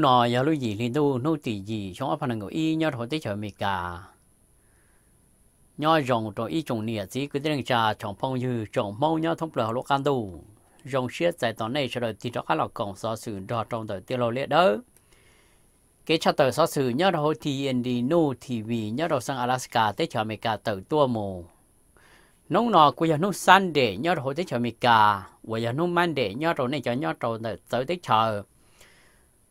nọ giờ lúc gì thì tu nô tỷ gì cho phần nhớ thôi tới chờ mình cả nhớ rồng rồi y trồng nia chỉ cứ tiếng trà trồng phong như trồng mau nhớ thông lờ lúc ăn tu rồng xiết tại tòa này cho đời thì đó các lọ cổng so sử đo trong đời tiêu lô liệt đó cái cha tờ so sử nhớ thôi thì đi nô thì vì nhớ đầu sang Alaska tới chờ mình cả tờ tua mù nông nọ của giờ nông san để nhớ rồi tới chờ mình cả của giờ nông man để nhớ rồi này cho nhớ rồi tới tới chờ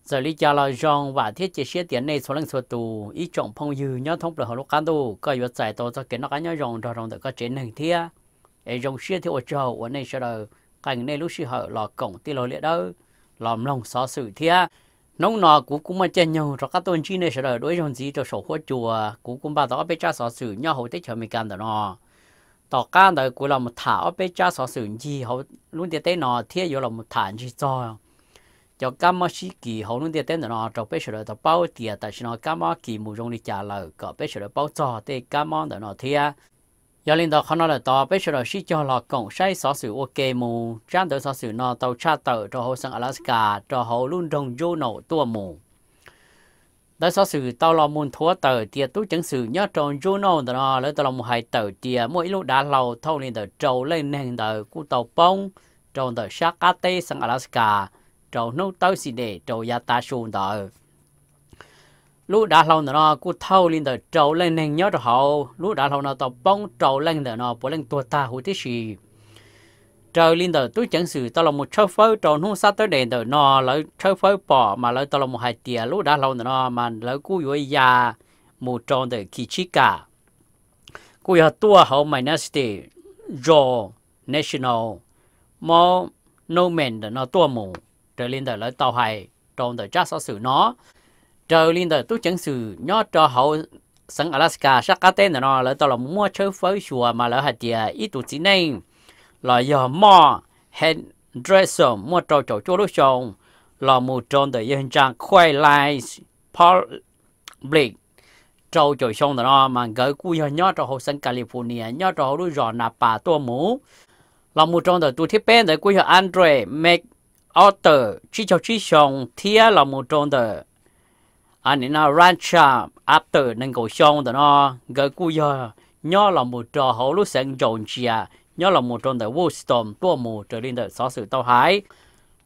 giờ lý do là dòng và thiết chế xe tiền này số lần số tù ý trọng phong dư nhớ thông được lúc cán đồ có yếu giải tổ cho kiến nó cái nhớ dòng rồi dòng được có chế hình thia ấy dòng xe thì ở chỗ ở này sẽ đời cảnh này lúc xưa họ lò cổng ti lò liệt đó làm lòng xó sự thia nông nọ cú cũng mà chen nhau cho các tôn chi này sẽ đời đối dòng gì cho sổ hoa chùa cú cũng bà đó bây cha xó sự nhau hậu tích chờ mình can đó nọ tỏ can đời cú là một thả ở bây cha xó sự gì hậu luôn tiệt tế nọ thia vô là một thả gì cho cho cá mò xí kỳ hậu nó tiền tên nó cho bé sửa được bao tiền tại sao cá mò kỳ mù rong đi trả lời có bé sửa được bao cho tê cá mò được nó thia giờ linh đó không nói là tao bé sửa được xí cho là cổng say xó sự ok mù trang tới xó sự nó tàu cha tờ cho hậu sang Alaska cho hậu luôn đồng vô nổ tua mù đó xó sự tàu lo muốn thua tờ tiền tú chứng sự nhớ tròn vô nổ đó nó lấy tao lo một hai tờ tiền mỗi lúc đã lâu thâu linh tờ trâu lên nền tờ của tàu bông tròn đời sát cá tê sang Alaska trâu nấu tới xin đề trâu ya ta xuống đó lúc đã lâu nó cú thâu lên đời trâu lên nên nhớ được hậu lúc đã lâu nó tao bông trâu lên đời nó bỏ lên tua ta hồi thế gì trâu lên đời tôi chẳng sử tao là một trâu phơi trâu nung sát tới đèn đời nó lấy trâu phơi bỏ mà lấy tao là một hai tia lúc đã lâu nó mà lấy cú vui ya một trâu đời kỳ chi cả cú ya tua hậu mày nè stì Joe National mò no men đời nó tua mù trở lên từ lợi tàu hải trong từ chắc sau sự nó trở lên từ tôi chẳng sự nhớ cho hậu sân Alaska sắc cá tên nó lợi tàu là mua chơi phơi chùa mà lợi hạt địa ít tụ chỉ này là giờ mò hết dress mua trò trò chỗ lúc chồng là một trong đời dân trang quay lại public trâu chỗ xong nó mà gửi cua nhỏ nhỏ cho hồ sân California nhỏ cho hồ đuôi giò nạp bà tua mũ là một trong đời tôi thiết bên đời cua Andre make ở từ chỉ cho chỉ xong thia là một trong tờ anh à, nên là rancha áp tờ nên cầu xong đó, nó gỡ cú giờ nhớ là một trò hậu lúc sáng trộn chia à. nhớ là một trong tờ wisdom tua mù trở lên tờ xó sự tao hải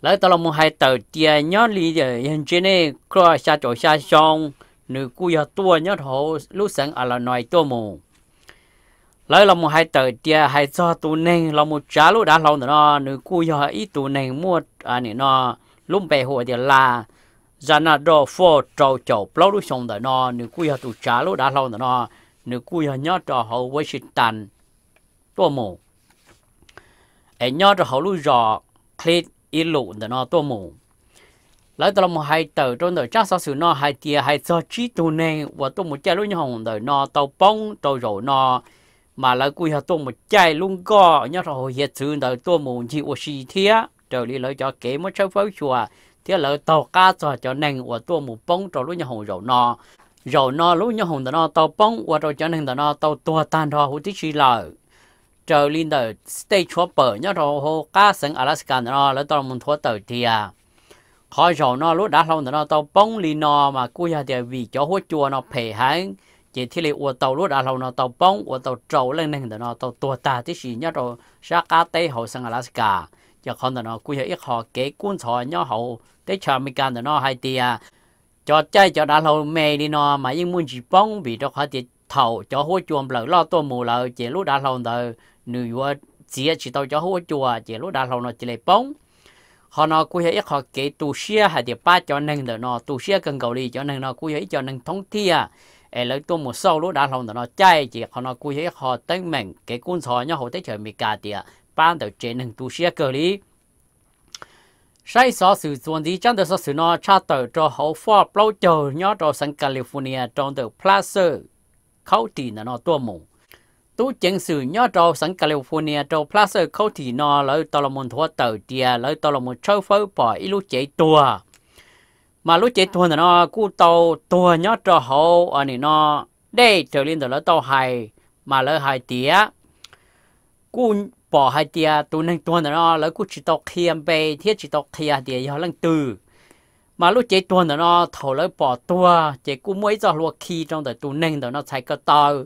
lấy tao là một hai tờ chia nhớ lý giờ hiện trên này có xa chỗ xa xong nữ cú giờ tua nhớ hậu lúc sáng ở à là nói tua mù lấy lòng một hai tờ tiền hai cho tụ nên lòng một trả lúc đã lòng à, nó nữ cu cho ít tụ nên mua à nè nó lúc bè hồ thì là ra nó đồ phô trâu chầu lâu lúc xong đời nó nữ cu cho tụ trả lúc đã lòng nó nữ cu cho nhớ cho hậu với sự tàn tua mù ấy nhớ cho hậu lúc rõ clip ít lụ đời nó tua mù lấy lòng một hai tờ trong đời chắc sau sự nó hai tia hai cho chi tụ nên và tôi một trái lúc nhau đời nó tàu bông tàu rổ nó mà lại quy hoạch tôi một chạy luôn co nhớ rồi hiện sự đời tôi muốn chỉ của sĩ thế trời đi lấy cho kế một số pháo chùa thế là tàu ca cho cho nên của tôi một bông cho lúc nhà hồ dầu nò dầu nò lúc nhà hồng nò tàu bông và rồi cho nên nò tàu tua tan rồi hồ tích sĩ lời trời lên đời stay chúa bờ nhớ rồi hồ ca sẵn Alaska nò lấy tàu muốn thua tàu thì à khỏi rầu nọ lúc đã lâu nò tàu bông lên nò mà quy hoạch vì cho hồ chùa nó phê hàng chỉ thi lấy ô tàu lúa đó lâu nó tàu bông ô tàu trâu lên nên đó nó tàu tua ta thì chỉ nhớ rồi sa cá tây hậu sang Alaska giờ còn đó nó cũng hiểu ít họ kế cuốn sò nhớ hậu tới chờ mình can đó nó hay thì à. cho chơi cho đã lâu mê đi nó mà nhưng muốn chỉ bông vì đó họ thì thầu cho hố chuồng lợ lo tôi mù lợ chỉ lúa đã lâu rồi nữ vợ chỉ chỉ tàu cho hố chùa chỉ lúa đã lâu nó chỉ lấy bông họ nó cũng hiểu họ kế tu sĩ hay thì ba cho nên đó nó tu sĩ cần cầu đi cho nên nó cũng hiểu cho nên thống thi à ai tôi một sâu lúc đã lòng nó chạy chỉ họ nó cúi hết họ tính mình cái cuốn sò nhau họ tới trời mì cả tiệt ban đầu trên hàng tu xe cơ lý sai số sự chuẩn gì chẳng được số nó cha tới cho hậu pha bao chờ nhớ cho sang California trong từ Placer County là nó tua mù tu chính sự nhớ cho sang California trong Plaza Placer County nó lấy tao là một thua tờ tiệt lấy tao là một châu phơi bỏ ít lúc chạy tua mà lúc chế thuần nó cú tàu tua nhớ cho hậu ở này nó đây trở lên từ lỡ tàu hay mà lỡ hay tía cú bỏ hai tia tụi nên tuần nó lỡ cú chỉ tàu khiêm bê thiết chỉ tàu khia tia giờ lăng từ mà lúc chế tuần nó thầu lỡ bỏ tua chế cú mới cho luộc khi trong đời tụi nên nó chạy cơ tàu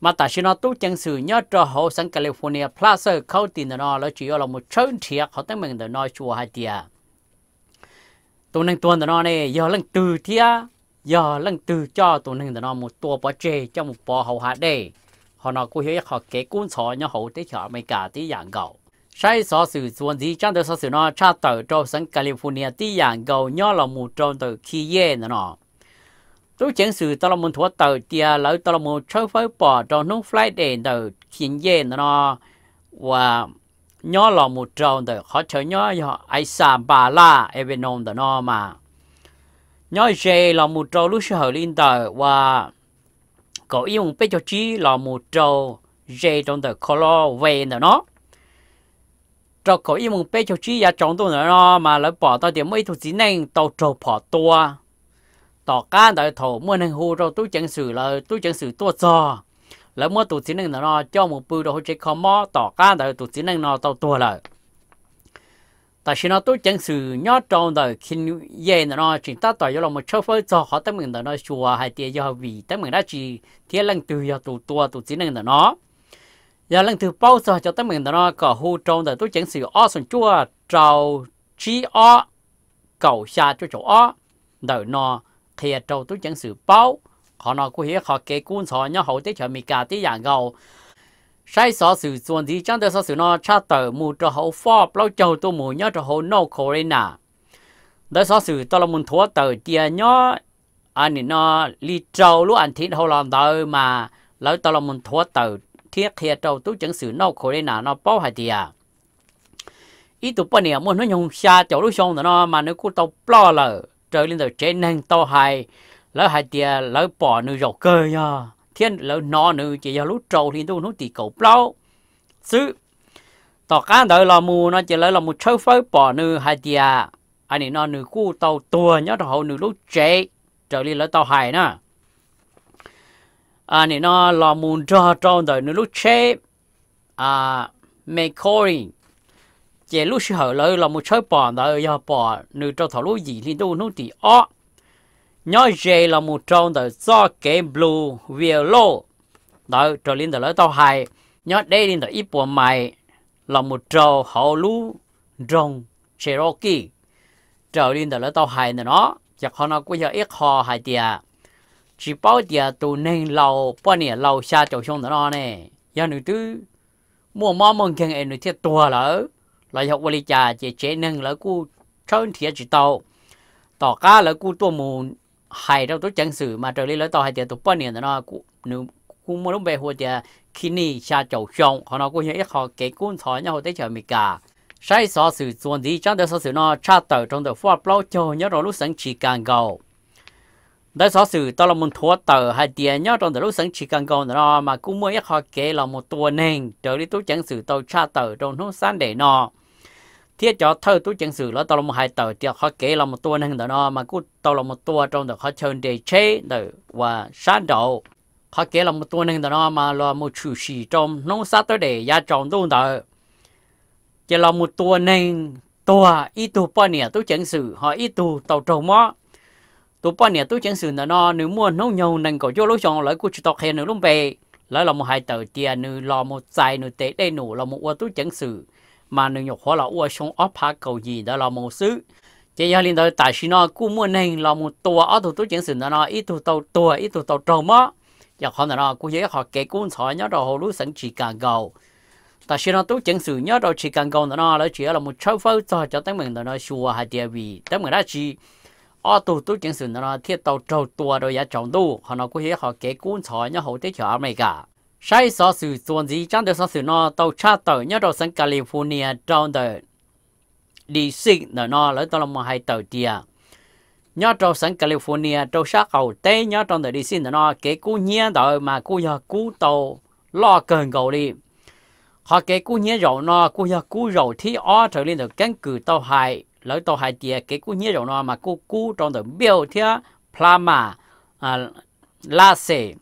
mà tại sao nó tu chân sự nhớ cho hậu sang California Plaza khâu tiền nó lỡ chỉ là một chân thiệt họ tới mình để nói chùa hai tia ตัวนึงตัวนั้นเนี่ยยอลังตือเทียยอลังตือจ้อตัวนึงนั้นมุตัวปอเจเจ้ามุปอเขาหาได้ họ nó cũng hiểu họ kế cũng sợ nhau hậu tới chợ mấy cả tí dạng gầu sai sợ sự gì chẳng được sợ sự nó cha tờ cho sân California tí dạng gầu nhau là một trong từ khi ye nữa tôi chẳng sự tao là muốn thua tờ tia lỡ tao là muốn chơi với bỏ cho nút flight đèn từ khiến ye nữa và nhó lò một trâu đời khó chơi nhó họ ai xà bà la evenom đời nó mà nhó dê lò một tròn lúc sở linh đời và có yêu biết cho chi lò một trâu dê trong đời khó lo về nữa nó trâu có yêu mong biết cho chi ra trong tôi nó mà lỡ bỏ tao điểm mấy thuộc chỉ nên tao trộn bỏ tua tao cá đợi thổ mua nên hù rồi tôi chẳng xử là tôi chẳng xử tua cho lỡ mua tụ chỉ năng nó cho một bự đồ chế khó mò tỏ ca đời tụ chỉ năng nó tàu tua lại tại sao nó tôi chẳng sự nhớ trong đời khi về nó chỉ ta tỏ cho một chốc phơi cho họ tới mình nó chùa hay tiền do vì tới mình đã chỉ thiên lăng từ giờ tụ tua tụ chỉ năng nó giờ lăng từ bao giờ cho tới mình nó có hô trong đời tôi chẳng sự o sừng chùa trầu chi o cầu xa cho chỗ o đời nó thì trầu tôi chẳng sự bao họ nói cũng hiểu họ kể cuốn họ nhớ hậu tiết cho mình cả tí dạng gầu sai số sự chuẩn gì chẳng được số sự nó cha tờ mù cho hậu pho lâu châu tôi mù nhớ cho hậu no corona đó số sự tôi là muốn thua tờ tia nhớ anh nó li trâu lúc anh thiết hậu làm tờ mà lâu tôi là muốn thua tờ thiết kia trâu tôi chẳng sự no corona nó bao hại tia à. ý tụi bọn này muốn nó nhung xa chỗ lúc xong nó mà nó cũng tao lo lờ trời lên rồi chế năng tao hại lỡ hai tia lỡ bỏ nữ dầu cơ nha thiên lỡ nó nữ chỉ giờ lúc trâu thì tôi nó tì cầu lâu xứ tỏ cá đợi lò mù nó chỉ lỡ lò một chơi phơi bỏ nữ hai tia anh ấy nó nữ cu tàu tua nhớ thằng hậu nữ lúc chế trở đi lỡ tàu hải nè anh ấy nó là mù cho trâu đợi nữ lúc chế à mê corin chỉ lúc hở lỡ lò một chơi bỏ đợi giờ bỏ nữ trâu thảo lúc gì thì tôi nó tì ó nhớ dê là một trong tờ do kế blue về lô đó trở lên tờ lỡ tao hay nhớ đây lên tờ ít bộ mày là một trâu hậu lú rồng Cherokee trở lên tờ lỡ tao hay nữa nó chắc họ nó cũng giờ ít họ hay tiệt chỉ bảo tiệt tụ nên lâu bao nhiêu lâu xa chỗ xong nó nè giờ nữa tứ mua mò mong keng em nữa thiết tua lỡ là học lý trà chỉ chế nâng lỡ cu trơn thiệt chỉ tàu tỏ cá lỡ cu tua mù hay đâu tôi chẳng sử mà trở lên lấy tàu hay tiền tụ bao nhiêu nó nếu cũng muốn lúc về hồ tiền khi ni cha chầu chồng họ nó cũng như ít họ cái cuốn thỏi nhau tới chờ mình cả sai so sự chuẩn gì trong đời so sự nó cha tờ trong tờ phua bao cho nhớ rồi lúc sáng chỉ càng cầu đời so sự tao là muốn thua tờ hay tiền nhớ trong đời lúc sáng chỉ càng cầu nó mà cũng mới họ kể là một tuần nên trở đi tôi chẳng sử tàu cha tờ trong lúc sáng để nó thiết cho thơ tú chân sử là tao làm hai tờ thì họ kể là một tua nên đó nó mà cứ tao làm một tua trong đó họ chơi để chế rồi và sáng đầu họ kể là một tua nên đó mà là một chủ sĩ trong nông sát tới để gia trọng tu đó chỉ là một tua nên tua ít tu bao nhiêu tú chân sử họ ít tu tàu trồng mó tu bao nhiêu tú chân sử đó nó nếu mua nông nhau nên có chỗ lối chọn lại cứ chỉ tao khen nữa luôn về lại là một hai tờ tiền nữa là một dài nữa tệ đây nổ là một ô tú chân sử mà nương nhục hóa là ua xuống ốp phá cầu gì đó là một xứ chỉ do liên tới tại xin nó cũng muốn nên là một tua ở thủ tướng chiến sự nó ít thủ tàu tua ít thủ tàu trâu mó giờ không nó cũng dễ họ kể cuốn sổ nhớ đồ hồ lúa sẵn chỉ càng gầu tại xin nó tú chiến sự nhớ đồ chỉ càng gầu nó là chỉ là một châu phâu cho cho tấm mình nó xua hai địa vị tấm mình đã chỉ ở thủ tướng chiến sự nó thiết tàu trâu tua rồi giá trọng tu họ nó cũng dễ họ kể cuốn sổ nhớ hồ tiết cho cả sai so sự chuẩn gì chẳng được so sự nó tàu cha tàu nhớ đầu sang California trong đời đi sinh nó nó lấy tàu làm hai tàu tia nhớ đầu sang California tàu sát cầu tê nhớ trong đời đi sinh nó nó cái cú nhia đời mà cú nhà cú tàu lo cần cầu đi họ cái cú nhia rồi nó cú nhà cú rồi thì ở trở lên được căn cứ tàu hai lấy tàu hai tia cái cú nhia rồi nó mà cú cú trong đời biểu thia plasma à, la xịn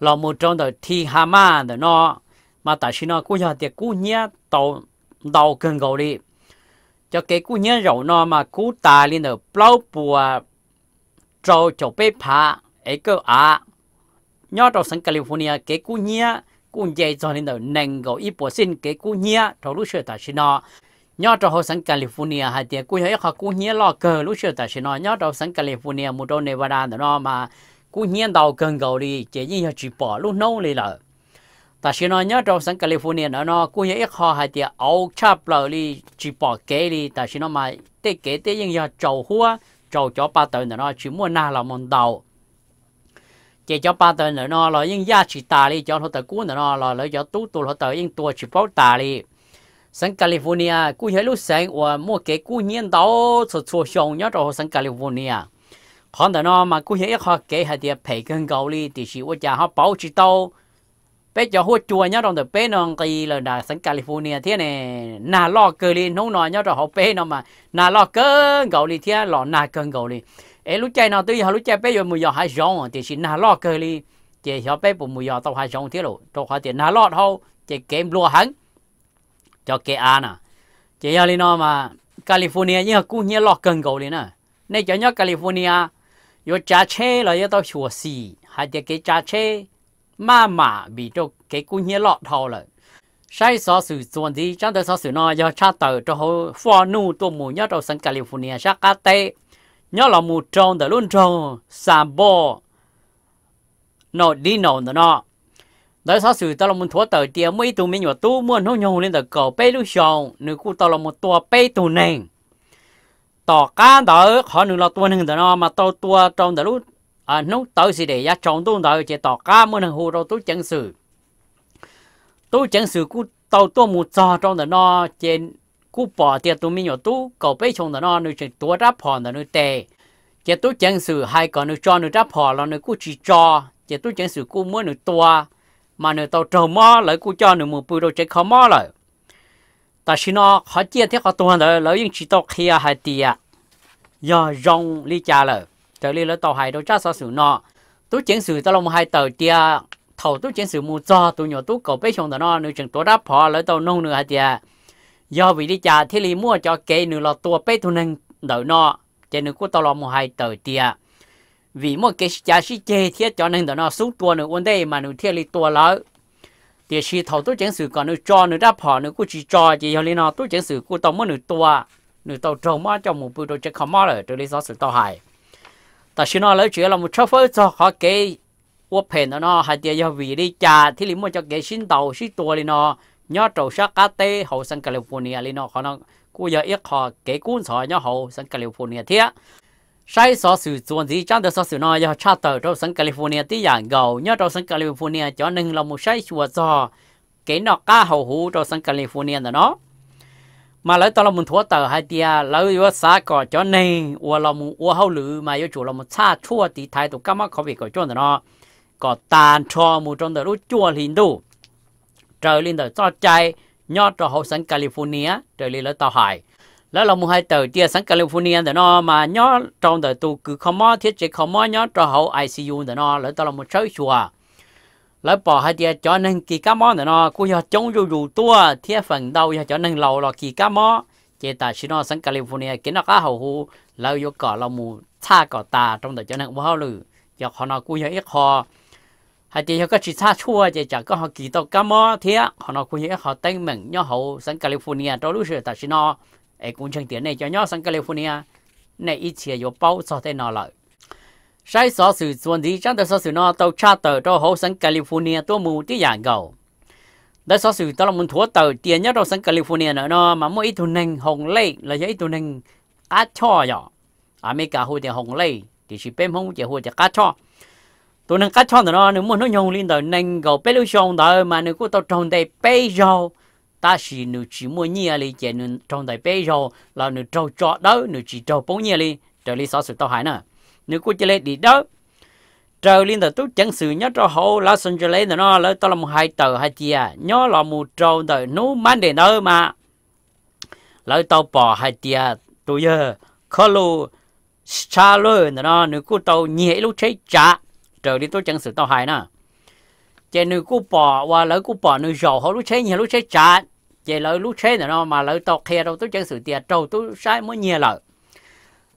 lo một trong đời thi hà ma đời nó mà tại sao nó cũng giờ tiệc cú nhớ tàu đầu cần gầu đi cho cái cú nhớ rậu nó mà cú ta lên đời bao bùa trâu chỗ bê phá ấy cơ à nhớ trong sân California cái cú nhớ cú dây cho nên đời nành gầu ít bùa xin cái cú nhớ trong lúc xưa tại sao nó nhớ trong hồ sân California hay tiệc cú nhé họ cú nhé lo cơ lúc xưa tại sao nó nhớ trong sân California một đôi Nevada đời nó mà cú nhiên đầu cần gầu đi chỉ như chỉ bỏ lúc nâu đi là ta xin nói nhớ trong sân California nữa nó cú nhớ họ hai tiệt ấu chắp lờ đi chỉ bỏ kế đi ta xin nói mà tê kế tê nhưng giờ trầu hoa, trầu chó ba tờ nữa nó chỉ mua na là mòn đầu chỉ cho ba tờ nữa nó là nhưng gia chỉ ta đi cho họ tờ cú nữa nó là lấy cho tú tụ họ tờ nhưng tua chỉ bảo ta đi sân California cú nhớ lúc sáng và mua kế cú nhiên đầu xuất sụt xong nhớ trong sân California còn đó nó mà cứ hiện họ kể hạt địa phải cần cầu thì chỉ quốc gia họ bảo chỉ đâu bây giờ họ chùa nhá trong đó bé nó cái là đã California thế này nà lo cơ đi nông nói nhá lo cơ cầu đi thế lo nào tuy họ lúc chơi bé rồi mùi giờ hai rong thì chỉ nà lo cơ đi chỉ họ bé bộ mùi giờ tao hai rong thế rồi tao hai tiền nà lo thôi chỉ kém lúa hắn cho cái à chỉ họ đi mà California nhưng mà cũng nhớ lo cần cầu đi nè nên cho California yo cha che là yo tao chùa xì hay là cái cha che mà mà bị cho cái cú nhẹ lọt thầu rồi sai so sự chuẩn gì chẳng tới so sự nó do cha tờ cho hồ phò nu tổ mù nhớ đầu sân California sắc cá tê nhớ là mù tròn từ luôn tròn sàm bò nó đi nổ nó nó đó so sự tao là muốn thua tờ tiền mấy tụ mình nhỏ tu muốn hông nhau lên tờ cầu bê lúc xong nếu cụ tao là một tua bê tụ nền tỏ cá đó họ nương lo tuôn hình đó mà tàu tua trong đó lúc à nút tớ gì để ra trong tuôn đó chỉ tỏ cá mới hàng hồ đâu tôi chẳng xử tôi chẳng xử cú tàu tua một giờ trong đó nó trên cú bỏ tiền tôi mình nhỏ tu cầu bế trong đó nó nửa chỉ tua ra phò đó nửa tề chỉ tôi chẳng xử hai còn nửa cho nửa ra phò là nửa cú chỉ cho chỉ tôi chẳng xử cú mới nửa tua mà nửa tàu trầu mò lại cú cho nửa một bùi đâu chỉ khó mò lại ta xin nó khó chia thế khó tuần rồi lỡ những chỉ tao kia à hai tia giờ rong li cha lờ trở li lỡ tàu hai đâu cha sao xử nó tú chiến sử tao lòng hai thầu tú chiến sử mua cho tụ nhỏ tú cầu bế xong tao nó nữ chừng tố đáp phò lỡ tao nông nửa hai tia giờ vì đi cha thế li mua cho kê nửa lọ tua bế thu nâng đỡ nó nửa của tao lòng hai tờ tia vì mua cái cha sĩ chê thiết cho nên tao nó xuống tua nửa uốn đây mà nửa thiết li tua lỡ thì khi thầu tôi chẳng sử còn nữa cho nữa đáp họ nữa cũng chỉ cho chỉ cho nên nó tôi chẳng sử cũng tao mới nữa tua nữa tao trồng mà trong một bữa tôi chẳng khó mà rồi tôi lấy gió sự tao hại ta xin nó lấy chuyện là một số phơi cho họ cái uất phèn nó hay địa cho vì đi trà thì liền mua cho cái xin tàu xin tua liền nó nhớ trầu sát cá tê hậu sang California liền nó họ nó cũng giờ ít họ cái cuốn sỏi nhớ hậu sang California thế sai số sự chuẩn gì trong được số sự nói do cha tờ trong sân California tí dạng gầu nhớ trong sân California cho nên là một sai chùa cho cái nó ca hầu hú trong sân California đó nó mà lấy tao là một thua tờ hai tia lấy vô xã cỏ cho nên ua là mình ua hậu lử mà vô chủ là một xa chua tí thái tụ cá mắc khó của cỏ cho nó có tàn cho một trong tờ lúc chua liền đủ trời lên tờ cho chạy nhớ cho hậu sân California trời lên lấy tao hải แล้วเรามุ่งให้เตอเตียสังกัลฟูเนียเดี๋ยวนอมาย้อจองเดี๋ยวตัวคือคอมมอเทียเจคอมมอย้อจอเขาไอซียูเดี๋ยวนอแล้วตอนเรามุ่งเชื่อชัวแล้วปอให้เตียจอนึงกี่ก้ามอเดี๋ยวนอกูอยากจงอยู่อยู่ตัวเทียฝั่งเดาอยากจอนึงเราหรอกี่ก้ามอเจตาชิโนสังกัลฟูเนียกินนักอาหูหูแล้วยกก่อเรามุ่งชาก่อตาตรงเดี๋ยวจอนึงว่าเขาลืออยากขอนอกูอยากเอ็กคอให้เตียก็ชิชาชัวเจจากก็เขากี่ตัวก้ามอเทียขอนอกูอยากเอ็กคอเต็งเหม่งย้อเขาสังกัลฟูเนียตัวรู้เสือตาชิโน ai cũng chẳng tiền này cho nhau sang California này ít chia yo bao cho thế nào lại sai số sự chuẩn gì chẳng được số sự nó tàu cha tờ cho hồ sang California tôi mù tí dạng gầu đó số sự tao là muốn thua tờ tiền nhất đâu sang California nữa nó mà mỗi ít tuần nành hồng lê là giấy tuần nành cá cho rồi à mấy cả hồi thì hồng lê thì chỉ bên không chỉ hồi thì cá cho tôi nâng cá cho nữa nó nếu muốn nó nhung lên đời nành gầu bê lưu xong đời mà nếu cứ tao trồng đầy bê rồi ta chỉ nụ chỉ mua nhẹ li chỉ nụ trong đại bây giờ là nụ trâu cho đó nụ chỉ trâu bông nhẹ li trời li sáu sự tao hại nè nụ cô chỉ lấy đi đó trời liên tờ tú chẳng sự nhớ cho hậu là sinh cho lấy nó lấy tao làm hai tờ hai chia à. nhớ là một trâu đời nú mang đến nơ mà lấy tao bỏ hai chia à, tôi giờ khó lu xa lơ nó nụ cô tao nhẹ lúc thấy trả trời đi tôi chẳng sự tao hại nè chị nữ cú bỏ và lỡ cú bỏ nữ giàu họ lúc chế nhiều lúc chế chán chị lỡ lúc chế nữa nó mà lỡ tọt khe đâu tôi chẳng sự tiền trâu tôi sai mới nhiều lỡ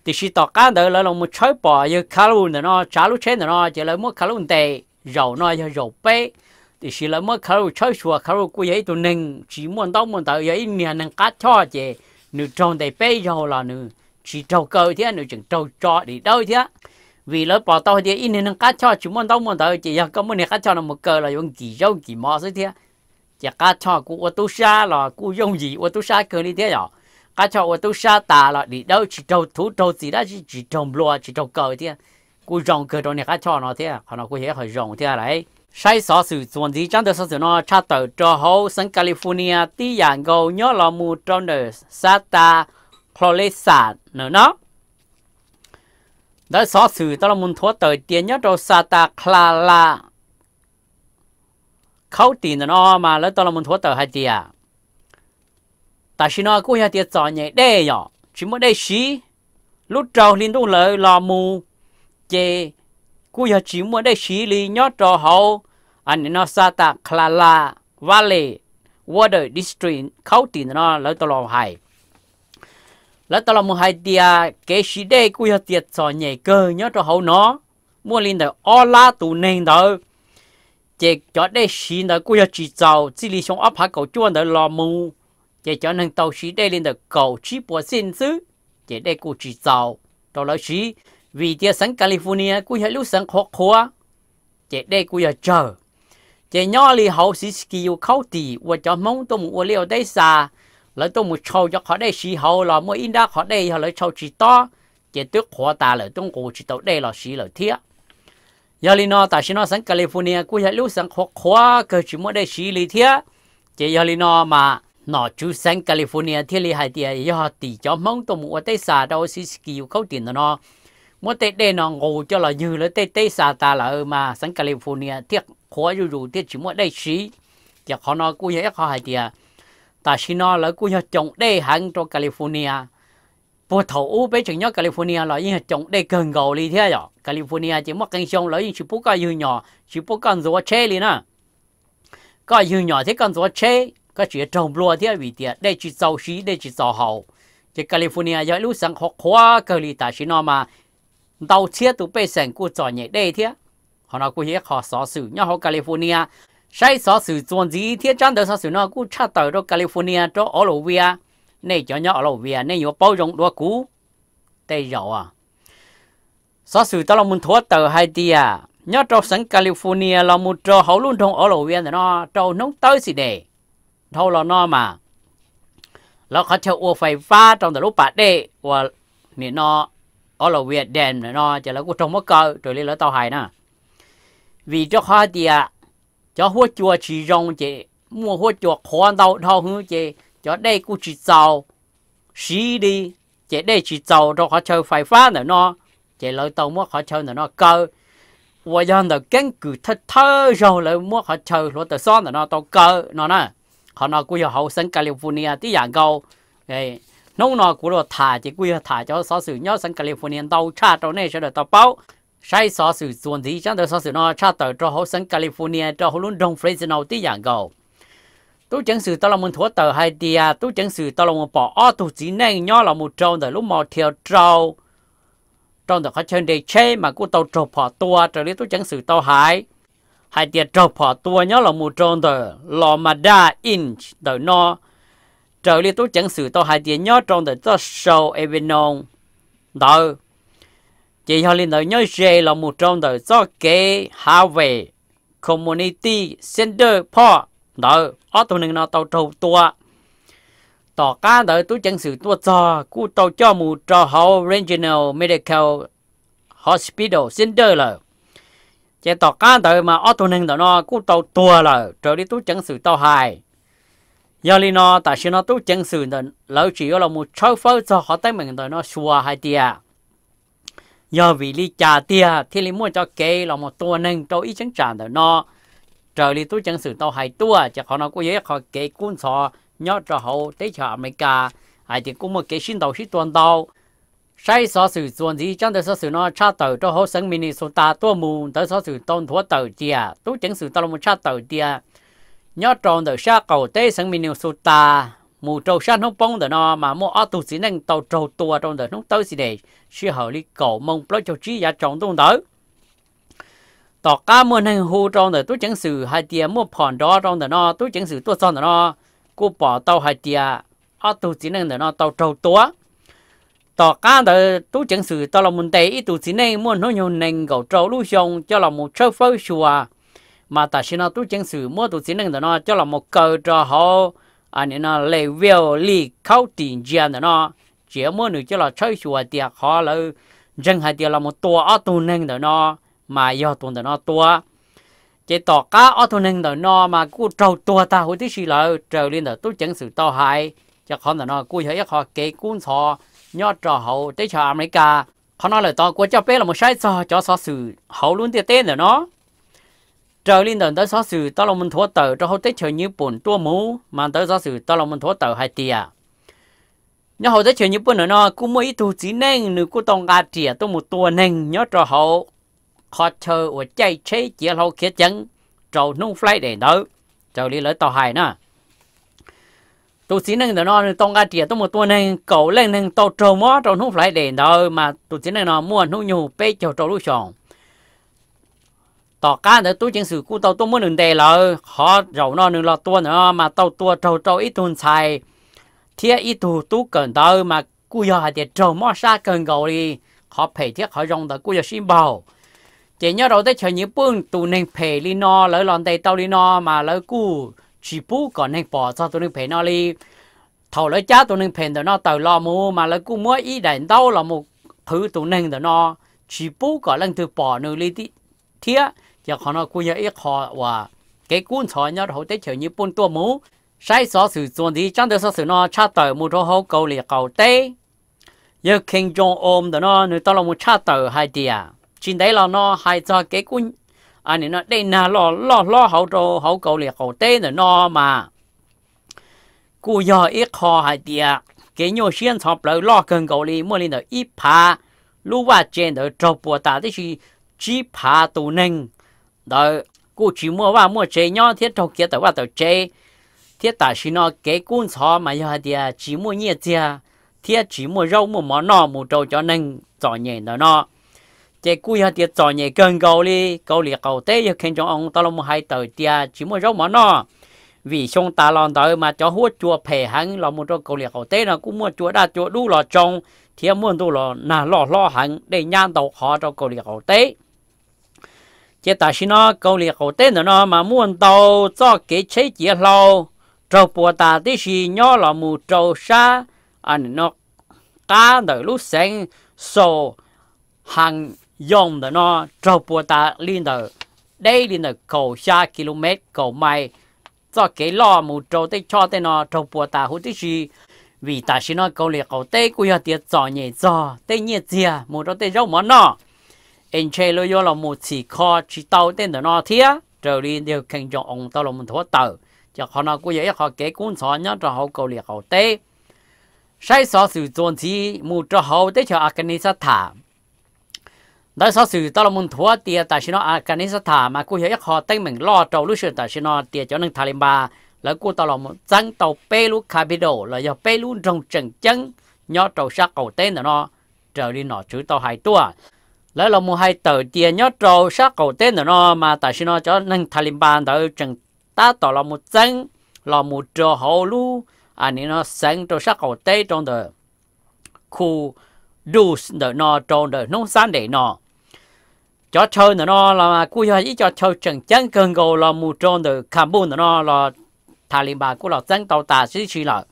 thì khi tọt cá đỡ lỡ lòng một chế bỏ như cá luôn nữa nó chả lúc chế nữa nó chị lỡ mất cá luôn tệ giàu nó giờ giàu bé thì khi lỡ mất cá luôn chế chùa cá luôn cú giấy tôi nâng chỉ muốn đóng muốn tới giấy nhiều nâng cá cho chị nữ trồng tệ bé giàu là nữ chỉ trâu cơ thế nữ chẳng trâu cho đi đâu thế vì lỡ bỏ tao thì ít nên cá cho chúng mình đâu muốn tao chỉ có muốn này cá cho là một cờ là dùng kỳ dâu gì mò thế thế chỉ cá cho của ô tô xa là của dùng gì ô tô xa cơ đi thế rồi cá cho ô tô xa tà là đi đâu chỉ trâu thú trâu gì đó chỉ chỉ trồng lúa chỉ trồng cờ thế của rồng cờ trong này cá cho nó thế họ nó của hệ hơi rồng thế đấy sai sở sự chuẩn gì chẳng được sở sự nó cha tờ cho hậu sân California tí dạng gầu nhớ là mù trong nơi sát ta Florida nữa nó đó xó xử đó là muốn thua tới tiền nhất rồi sa ta khla la khâu tiền nó mà lấy đó là muốn thua tới hai tiền ta xin nó cũng hai tiền cho nhẹ đây nhở chỉ muốn đây xí lúc trâu liên tục lợi lò mù chê cũng hai chỉ muốn đây xí li nhất rồi hậu anh nó sa ta khla la valley water district khâu tiền nó lấy đó là hai lỡ tao là một hai tia cái gì đây cũng có tiệt cho nhẹ cơ nhớ cho hậu nó mua lên được o la tụ nền đó chỉ cho đây xin đời cũng có chỉ giàu chỉ lý xong áp hạ cầu chuan đời lò mù chỉ cho nên tàu xí đây lên được cầu chỉ bỏ xin sứ chỉ đây cũng chỉ giàu đó là xí vì tia sẵn California cũng có lưu sẵn khó khóa chỉ đây cũng có chờ chỉ nhỏ lý hậu xí skill khâu tì và cho mong tôi muốn liệu đây xa lấy tôi một sâu cho họ đây xì hậu là mỗi in đã họ đây họ lấy sâu chỉ to chỉ tức khó ta lấy tôi cũng chỉ tàu đây là xì là thiết giờ li nó tại xin sang California cũng phải lúc sang khó khó cơ chỉ mỗi đây xì lý thiết chỉ giờ li nó mà nó chú sang California thiết li hai tiền giờ tỷ cho mong tôi một tay xà đâu xì skill câu tiền nó mỗi tay đây nó ngủ cho là như lấy tay tay xà ta là ừ, mà sang California thiết khó dù dù thiết chỉ mỗi đây xì giờ họ nói cũng vậy họ hai tiền ta xin nó là cũng nhớ trồng đê hàng cho California bộ thổ u bé chừng nhớ California là những trồng đê gần gầu đi thế rồi California chỉ mất canh sông là chỉ chụp cái dư nhỏ chụp con rùa chê đi nè cái dư nhỏ thế con rùa chê cái chỉ trồng lúa thế vì tiệt đây chỉ giàu xí đây chỉ giàu hậu cái California giờ lúc sang học khóa cơ lý ta xin nó mà đầu chia tụ bê sành của trò nhẹ đây thế họ nói của hết họ xóa xử nhau họ California sai số sự chuẩn gì thiết trang đời số sự nó cũng chát tới đó California cho ở này cho nhau ở này nhiều bao rộng đua cũ tây rồi à số sự tao là muốn thoát tới Haiti à nhớ trong sân California là một trò hậu luôn trong ở lô nó trâu nông tới gì để thâu là nó mà nó khách chịu ô phải pha trong đời lúc bạn đây, và nè nó ở lô via đèn nó chỉ là cũng trong mất cơ rồi lấy lỡ tao hài nè vì cho hoa thì à cho hỗ trợ chỉ rong chị mua hỗ trợ khoan đầu thao hướng chị cho đây cũng chỉ giàu xí đi chị đây chỉ giàu cho họ chơi phải phá nữa nó chị lợi tàu mua họ chơi nữa nó cơ và do nó cánh cử thật thơ rồi lại mua họ chơi luôn từ son nữa nó tàu cơ nó nè họ nó cũng hậu sinh California tí dạng câu này nông nó cũng là thả chỉ quy thả cho xó xử nhớ sinh California đâu cha tàu này sẽ được tàu báo sai so sự chuẩn gì chẳng được so sự nó cha tới cho hậu sân California cho hậu luôn đông Fresno tí dạng gầu tú chẳng sự tao là một thua tờ hai đi à tú chẳng sự tao là một bỏ ô tu chỉ nên nhó là một trâu rồi lúc mò theo trâu trong rồi khó chân đầy chê mà cô tao trộp bỏ tua trở lý tú chẳng sự tao hai hai tiệt à, trộp bỏ tua nhó là một trâu rồi lò mà đa inch rồi nó trở lý tú chẳng sự tao hai tiệt à, nhó trong rồi tao show evin nông chỉ họ liên tới nhớ rề là một trong đời do kế hao về community center po đó ở tụi nó tàu trâu tua tỏ cá đời tôi chẳng sự tua cho cú tàu cho một trò họ regional medical hospital center là chỉ tỏ cá đời mà ở tụi nó cú tàu tua là trở đi tôi chẳng sự tàu hài do li nó tại sao nó tôi chẳng sự lỡ chỉ là một số phơi cho họ tới mình đời nó xua hai tia nhờ vì lý trà tia thì lý mua cho kê là một tua nâng tôi ít chẳng tràn được nó trở lý tôi chẳng sử tao hai tua chắc họ nó có dễ họ kê cuốn sò nhớ cho hậu tới cho mấy cả ai thì cũng một cái xin đầu xin tuần tàu sai so sử tuần gì chẳng tới so sử nó cha tờ cho hậu sinh ta tua mù tới so sử tôn thua tờ tia tôi chẳng sử tao là một cha tờ tia nhớ tròn tới xa cầu tới sinh ta mù trâu san không bông đó nó mà mua ở tụ sĩ năng tàu trâu tua trong đó không tới gì để sư hậu đi cầu mong bó cho trí giá trọng tung tới tỏ cá mua năng hô trong đó tôi chẳng sử hai tia mua phòn đó trong đó nó tôi chẳng sử tôi xong đó nó cô bỏ tàu hai tia ở tụ sĩ năng đó nó tàu trâu tua tỏ cá đó tôi chẳng sử tao là muốn tệ ít tụ sĩ năng mua nó nhiều năng cầu trâu lưu xong cho là một sơ phơi xùa mà ta xin nó tôi chẳng sử mua tụ sĩ năng đó nó cho là một cờ trò họ anh nên nó lấy việc lì khâu tiền gian đó nó chỉ muốn được cho là chơi chùa tiệc họ là dân hai tiệc là một tổ ở tu nâng đó nó mà do tu đó nó tua chỉ tổ cá ở tu nâng đó nó mà cứ trâu tua ta hồi tí xì là trâu lên đó tôi chẳng sự tao hại cho không đó nó cứ thấy họ kể cuốn sò nhớ trò hậu tới cho America họ nói là to của cho bé là một sai sò cho sò sự hậu luôn tiệt tên rồi nó trở lên đợt tới xóa sự tao lòng mình thua tờ cho hậu tết chờ như bổn tua mũ mà tới xóa sự tao lòng mình thua tờ hai tia nhớ hậu tết chờ như bổn nữa nó cũng mới thu chỉ nên nữ cú tông gà tia tôi một tua nên nhớ cho hậu khó chờ ở chạy chế chia lâu kia chân trầu nung phai để đỡ trở lên lỡ tàu hài nữa tôi chỉ nên nó tông gà tia tôi một tua nên cầu lên nên tàu trầu mó trầu nung phai để đỡ mà tôi chỉ nên nó mua nung nhù pe chờ trầu lúc chọn tỏ cá để tôi chính sự cụ tàu tôi muốn nương đề là họ rầu nó nương là tôi nữa mà tàu tôi trâu trâu ít tuần xài thiết ít tu tu cần tàu mà cụ giờ thì trâu mò xa cần gầu đi họ phải thiết họ rong tàu cụ giờ xin bảo chỉ nhớ đầu tới chờ những bưng tụ nên phải đi nó lỡ lòng đầy tàu đi nó mà lỡ cụ chỉ bú còn nên bỏ cho tụ nên phải nó đi thầu lỡ cha tụ nên phải nó tàu lo mua mà lỡ cụ mua ít đèn tàu là một thứ tụ nên nó chỉ bú còn lần thứ bỏ nửa đi thiết giờ họ nói cũng nhớ ít họ và cái cuốn sọ nhớ họ tới chiều như bún tua mú sai sọ sự chuẩn gì chẳng được sọ nó cha tờ mua đồ hậu cầu lìa cầu giờ kinh jong ôm đó nó người ta là một cha tờ hai tia trên đấy là nó hai cho cái cuốn anh à, này nó đây là lo lo lo hậu đồ hậu cầu lìa cầu tê nữa nó mà cú giờ ít họ hai tia cái nhiều xuyên thọp lời lo cần cầu lì mua ít phá lúc qua trên đó trâu ta thì chỉ phá tù nâng đó cô chỉ mua vào mua chế nhau thiết trâu kia tao vào tao chế thiết ta xin nó cái cuốn xó mà giờ thì à, chỉ mua nhiệt thì à. thiết chỉ mua rau mua món nọ mua trâu cho nên cho nhẹ nó nó chế cú giờ thì cho nhẹ cần cầu đi cầu liệt cầu tế giờ khen cho ông tao làm hai tờ thì à, chỉ mua rau món nọ vì chúng ta lon tới mà cho hút chùa phê hắn là một cho cầu liệt cầu tế nó cũng mua chùa đa chùa đu lò trông thì mua đu lò nà lò lo hắn để nhan tàu khó cho cầu liệt cầu tế chế ta xin nó câu liệt khẩu tên nó mà muốn tàu cho cái chế chế lâu trâu bùa ta tí xì nhỏ là mù trâu xa anh nó cá đời lúc sáng sổ hàng dòng đó nó trâu bùa ta liên đời đây liên đời cầu xa km cầu mai cho cái lo mù trâu tê cho tê nó trâu bùa ta hú tí xì vì ta xin nó câu liệt hậu tế của nhà tiệt cho nhẹ cho tê nhẹ chìa mù trâu tê rau món nó anh chơi lo yo là một chỉ co chỉ tàu tên là nó thía rồi đi đều kinh cho ông tàu là một thua tàu cho họ nó cũng vậy họ kể cuốn sổ nhớ cho họ câu liệt họ tế, sai sổ sử dụng chỉ một cho họ tê cho Afghanistan đó sổ sử tàu là một thua tia tại sao nó Afghanistan mà cũng vậy họ tên mình lo trâu lúc xưa tại sao nó tia cho nên Taliban là cô tàu là một dân tàu pê lúc capital là do pê lúc trong trần chân nhớ tàu sát cầu tên là nó trở đi nó chữ tàu hai tua lấy là mua hai tờ tiền nhớ trâu sát cầu tên nó mà tại sao nó cho nên Taliban đã chẳng ta tỏ là một chân là một trò hậu lu à nên nó sáng trâu sát cầu tên trong đời khu đủ đời nó trong đời nông sản để nó cho chơi nó là khu nhà chỉ cho chơi chẳng chân cần cầu là một trong đời Kabul nó là Taliban của là chân tàu ta chỉ chỉ là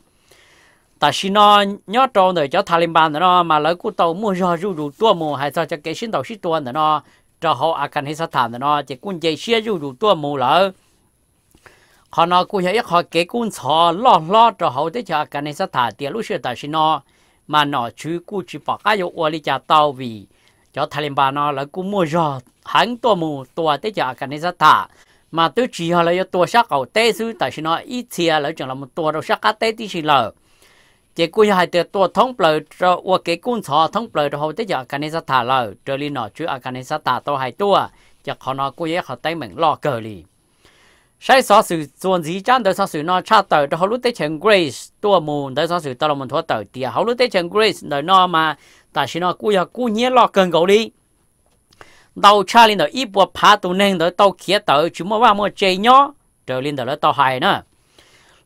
ta xin nó nhớ trâu nữa cho Taliban nó mà lỡ cú tàu mua rò rú rú tua mù hay sao cho cái sinh tàu xí tua nữa nó cho họ à cần hay sao thảm nó chỉ quân dây xe rú rú tua mù lỡ họ nó cú hiểu họ cái quân sò lo lo cho họ tới cho cần hay sát thả tiền lúc xưa ta xin nó mà nó chứ cú chỉ bỏ cái yếu đi cho tàu vì cho Taliban nó lỡ cú mua rò hắn tua mù tua để cho cần hay sát thả mà tôi chỉ họ lấy tua sát cầu tê sư tại xin nó ít chia lỡ chẳng là một tua đâu sát cá tê tí xí lỡ chỉ cú hai từ tua thông bờ cho ua cái cún sò thông bờ cho hậu tới giờ cái này sát thả lờ trời lên nọ chứ à cái này sát thả tao hai tua giờ họ nó cú ấy họ tay mình lo cờ li sai sọ sự chuẩn gì chán đời sọ sự nó cha tờ cho họ lúc tới chừng grace tua mù đời sọ sự tao là mình thua tờ thì họ lúc tới chừng grace đời nọ mà ta sao nó cú giờ cú nhớ lo cần gấu đi đầu cha linh đời ít bùa phá tụ nên đời tao kia tờ chúng mà vào một chơi nhó, trời linh đời tao hai nữa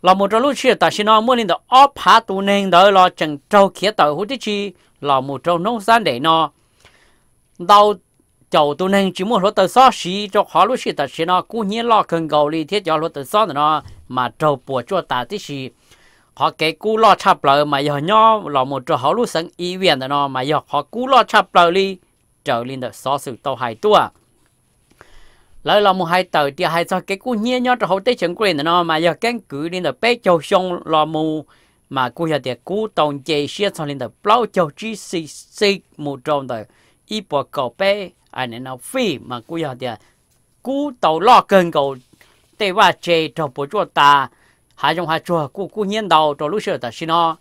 là một trong lũ chia ta xin nó muốn nên đó óp phá tu nên đó là chẳng trâu kia tờ hút tí chi là một trong nông sản để nó đau chầu tu nên chỉ muốn lúc tờ xó sĩ cho họ lũ chia ta xin nó cũng nhiên lo cần cầu lý thiết cho lúc tờ xó nó mà trâu bùa cho ta tí sĩ họ kể cú lo chạp lời mà giờ nhó là một trong họ lũ sẵn ý viện đó nó mà giờ họ cú lo chạp lời đi trở lên đó xó sự tàu hải tua lời là một hai tờ thì hai cho cái cú nhia nhó cho hậu tế chuẩn quyền nó mà giờ cái cứ lên là bé châu sông là mù mà cú giờ thì cú tồn chế xe cho lên là bao châu chỉ xì xì một trong đời ít bỏ cầu bé anh nên nào phi mà cú giờ thì cú tàu lo cần cầu tế và chế cho bộ chúa ta hai trong hai chúa cú cú nhiên đầu cho lúc xưa ta xin nó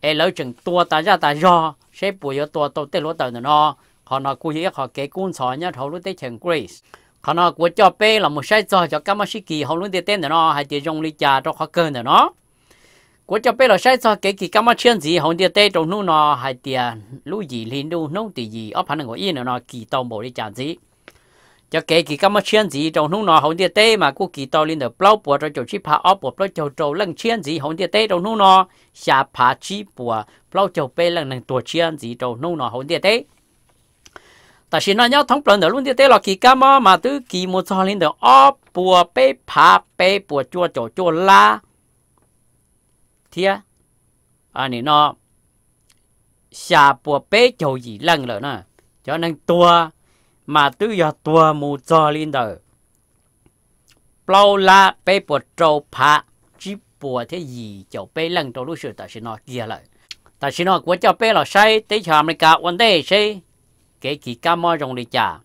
ai lấy chừng tua ta ra ta do sẽ bùi ở tua tàu tế lúa tàu nó họ nói cú giờ họ cái cuốn sỏi nhá thầu lúc tế chuẩn grace họ nó của cho bé là một sai cho cho các sĩ kỳ họ luôn tiền tên nó hay tiền dùng ly trả cho khó cơn nó của cho bé là sai cho cái kỳ các mắc chuyên gì họ tiền tên trong nu nó hay tiền lũ gì liên đu nông tỷ gì ở phần của yên nó kỳ tàu bộ ly trả gì cho cái kỳ các mắc chuyên gì trong nu nó họ tiền tên mà cô kỳ tàu liên được bao bộ cho chỗ chi phá ở bộ bao chỗ trâu lăng chuyên gì họ tiền tên trong nu nó xả phá chi bộ bao chỗ pe lăng lần tuổi chuyên gì trong nu nó họ tiền tên แต่ฉันนั่นยอดท้องปลนเดี๋ยวรุ่นที่เตะเรากี่ก้ามามาตื้อกี่มุดซอลินเดี๋ยวอ้อปัวเป้ผาเป้ปัวจัวโจโจลาเทียอันนี้เนาะชาปัวเป้โจยีลังเลยนะจอนั่งตัวมาตื้อยอดตัวมุดซอลินเดี๋ยวปลาละเป้ปัวโจผาจีปัวเทียยีโจเป้ลังโจรู้สึกแต่ฉันเนาะเกียเลยแต่ฉันเนาะกูจะเป้เราใช้เตะชาวอเมริกาวันเดย์ใช้ cái kỳ ca mò rồng đi chả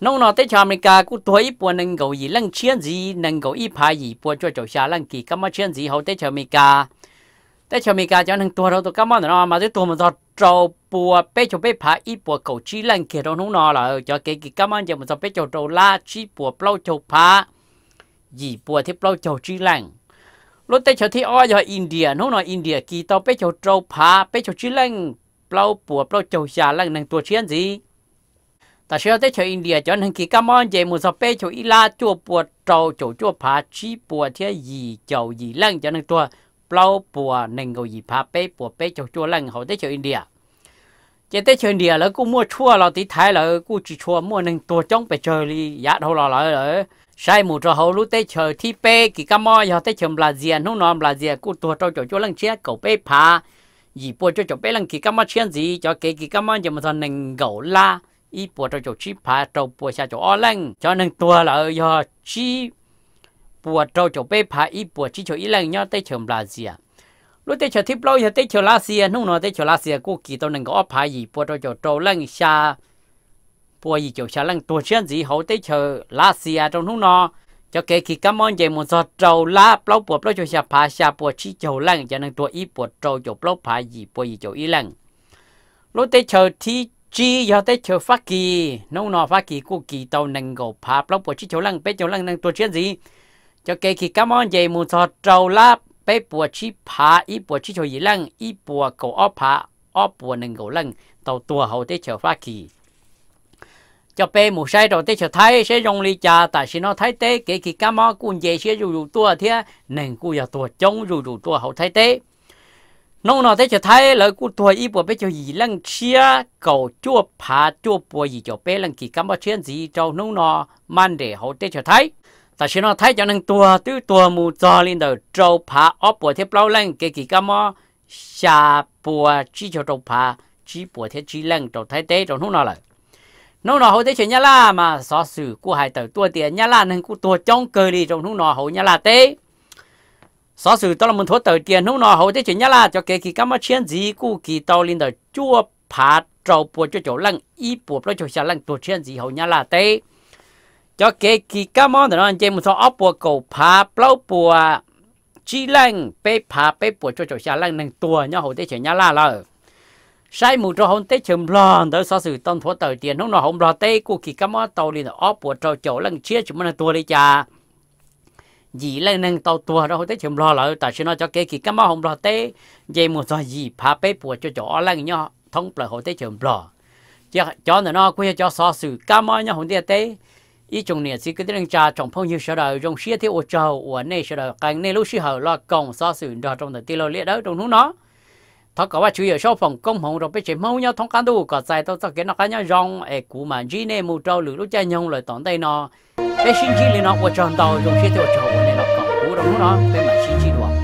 nông nọ tới cho America cũng tuổi bộ nâng cầu gì lăng chiến gì nâng cầu ít phá gì bộ cho chỗ xa lăng kỳ ca mò chiến gì hậu tới cho America tới cho America cho nâng tua đâu tôi ca mò nó mà tới tua mà giọt trâu bộ bê cho bê phá ít bộ cầu chi lăng kia đâu nông nọ là cho cái kỳ ca mò cho một giọt bé cho trâu la chi bộ bao châu phá gì bộ thì bao châu chi lăng รถเตชที่อ้อยอินเดียนู้นอินเดียกีตอเปโชโตรพาเปโชชิลัง bao bùa bao châu xà lăng nâng tua chiến gì ta sẽ tới chơi India cho nên khi cam on về một số bé chơi ila chua bùa trâu chỗ chua phá chi bùa thế gì châu gì lăng cho nên tua bao bùa nâng gầu gì phá bé bùa bé chầu chua lăng họ tới chơi India chế tới chơi India là cũng mua chua là tí thái là cũng chỉ chua mua nâng tua trong phải chơi đi giá đâu lò lại rồi sai một trò hậu lúc tới chơi thi pe kỳ cam on giờ tới chơi Malaysia nó nói Malaysia cũng tua trâu chỗ chua lăng chia cậu bé phá 以波就就别人给干嘛钱子，就给给干嘛就么说能够啦，一波就就去爬就波下就二人，就能多了要去波就就被爬一波只就一人要得全拉西啊。lúc tết chờ tiếp lâu giờ tới chờ lá xìa nung nọ tới chờ lá xìa cô kỳ tao nâng có phá gì bùa cho cho trâu lăng xa bùa gì cho xa lăng tua chiến gì hậu tới chờ lá xìa trong nung nọ cho cái khi cảm ơn chị một giọt trầu lá bao bùa bao cho xà phá xà bùa chi trầu lăng cho nên tôi ít bùa trầu cho bao phá gì bùa gì cho ít lăng lúc tới chờ thi chi giờ tới chờ phát kỳ nông nọ phát kỳ cô kỳ tàu nâng gầu phá bao bùa chi trầu lăng bé trầu lăng nâng tôi chuyện gì cho cái khi cảm ơn chị một giọt trầu lá bé bùa chi phá ít bùa chi trầu gì lăng ít bùa cầu ó phá ó bùa nâng gầu lăng tàu tua hậu tới chờ phát kỳ cho bé một sai rồi tê cho thấy sẽ rong ly cha tại sẽ nó thấy tê kể khi cá mò cuốn về sẽ rủ rủ tua thế nên cu giờ tua chống rủ rủ tua hậu thấy tê nó nó tê cho thấy lời cu tua ý bộ bé cho gì lăng chia cầu chua phá chua bùa gì cho bé lăng kỳ cá mò chiến gì cho nó nó man để hậu tê cho thấy tại sẽ nó thấy cho nên tua tứ tua mù cho lên đầu trâu phá óp bùa thế bao lăng kể khi cá mò xa bùa chỉ cho trâu phá chỉ bùa thế chỉ lăng trâu thấy tê trâu nó nó lại nó nọ hồi thế chuyện nhà la mà xóa sử của hai tờ tua tiền nhà la nên của tua trong cơ đi trong nó nọ hồi nhà la tế xóa sử tao là muốn thua tờ tiền nó nọ hồi thế chuyện nhà la cho cái kỳ cam mà chiến gì của kỳ tao lên tờ chua phá trâu bùa cho chỗ lăng y bùa cho chỗ xa lăng tua chiến gì hồi nhà la tế cho cái kỳ cam mà nó anh chị một số ốc bùa cầu phá plau bùa chi lăng bê phá bê bùa cho chỗ xa lăng nên tua nhà hồi thế chuyện nhà la rồi sai mù cho hôn tế chấm lòn tới sao sử tông thua tờ tiền không nó không lo tế cô kỳ cắm tàu đi nó óp bùa trâu chỗ lăng chia chúng nó tua đi cha gì lăng nâng tàu tua đó hôn tế chấm lo lại tại sao nó cho kê kỳ cắm không lo tế vậy một do gì phá bế bùa cho chỗ lăng nhau thông lời hôn tế chấm lo cho cho nó quê cho sao sử cắm nhau hôn tế tế ý chung nè chỉ cái tiếng cha trong phong như sau đời trong xia thì ô châu ô nè sau đời càng nè lúc xia hậu lo còng sao sử đó trong thời tiêu lo liệt đó trong hướng nó thằng có chủ yếu sau phòng công hồng rồi bây giờ mau nhau thông cán đủ cả dài tao tao kể nó cá nhau rong ấy cú mà gì nè mù trâu lử lúc chơi nhông lời tỏn tay nó bây xin chỉ liền nó qua tròn tàu dùng xe tiêu trầu này nó còn cú đâu nó bây mà xin chỉ được